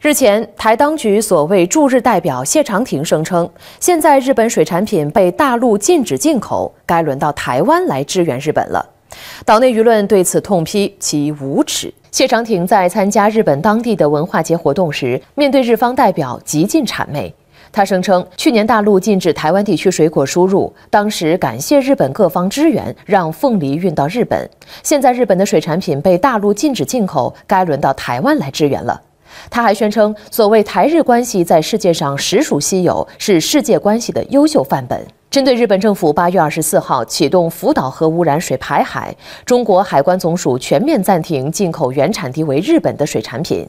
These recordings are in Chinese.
日前，台当局所谓驻日代表谢长廷声称，现在日本水产品被大陆禁止进口，该轮到台湾来支援日本了。岛内舆论对此痛批其无耻。谢长廷在参加日本当地的文化节活动时，面对日方代表极尽谄媚。他声称，去年大陆禁止台湾地区水果输入，当时感谢日本各方支援，让凤梨运到日本。现在日本的水产品被大陆禁止进口，该轮到台湾来支援了。他还宣称，所谓台日关系在世界上实属稀有，是世界关系的优秀范本。针对日本政府八月二十四号启动福岛核污染水排海，中国海关总署全面暂停进口原产地为日本的水产品。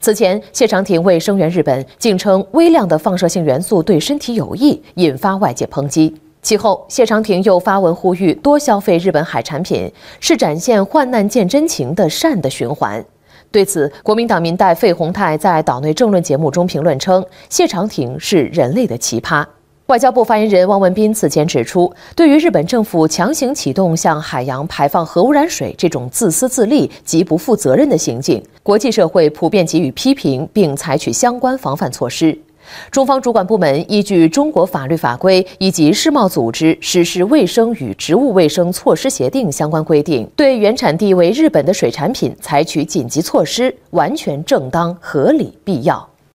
此前，谢长廷为声援日本，竟称微量的放射性元素对身体有益，引发外界抨击。其后，谢长廷又发文呼吁多消费日本海产品，是展现患难见真情的善的循环。对此，国民党民代费洪泰在岛内政论节目中评论称，谢长廷是人类的奇葩。外交部发言人汪文斌此前指出，对于日本政府强行启动向海洋排放核污染水这种自私自利及不负责任的行径，国际社会普遍给予批评，并采取相关防范措施。中方主管部门依据中国法律法规以及世贸组织《实施卫生与植物卫生措施协定》相关规定，对原产地为日本的水产品采取紧急措施，完全正当、合理、必要。